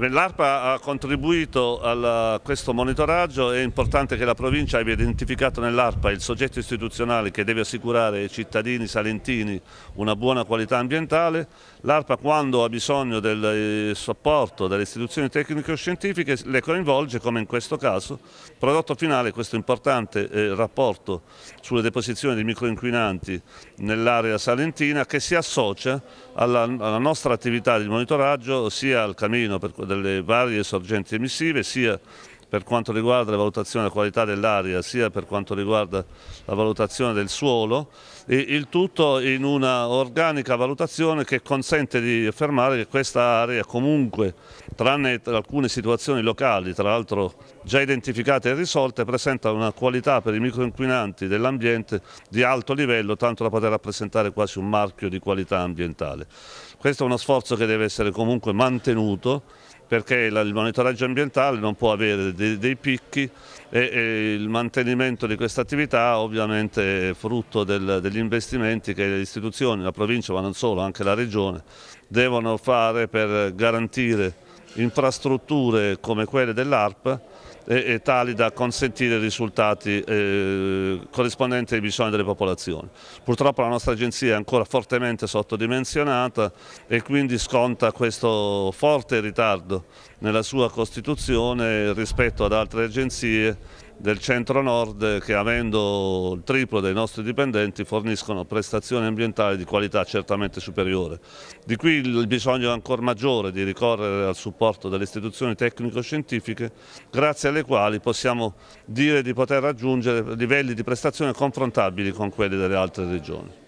L'ARPA ha contribuito a questo monitoraggio, è importante che la provincia abbia identificato nell'ARPA il soggetto istituzionale che deve assicurare ai cittadini salentini una buona qualità ambientale. L'ARPA quando ha bisogno del eh, supporto delle istituzioni tecnico-scientifiche le coinvolge come in questo caso. Prodotto finale questo importante eh, rapporto sulle deposizioni di microinquinanti nell'area salentina che si associa alla, alla nostra attività di monitoraggio sia al camino per delle varie sorgenti emissive, sia per quanto riguarda la valutazione della qualità dell'aria sia per quanto riguarda la valutazione del suolo e il tutto in una organica valutazione che consente di affermare che questa area comunque tranne alcune situazioni locali, tra l'altro già identificate e risolte, presenta una qualità per i microinquinanti dell'ambiente di alto livello, tanto da poter rappresentare quasi un marchio di qualità ambientale. Questo è uno sforzo che deve essere comunque mantenuto perché il monitoraggio ambientale non può avere dei, picchi e, il mantenimento di questa attività ovviamente è frutto degli investimenti che le istituzioni, la provincia ma non solo, anche la regione devono fare per garantire infrastrutture come quelle dell'ARP e, e, tali da consentire risultati eh, corrispondenti ai bisogni delle popolazioni. Purtroppo la nostra agenzia è ancora fortemente sottodimensionata e quindi sconta questo forte ritardo nella sua costituzione rispetto ad altre agenzie del centro-nord che avendo il triplo dei nostri dipendenti forniscono prestazioni ambientali di qualità certamente superiore. Di qui il bisogno ancora maggiore di ricorrere al supporto delle istituzioni tecnico-scientifiche grazie alle quali possiamo dire di poter raggiungere livelli di prestazione confrontabili con quelli delle altre regioni.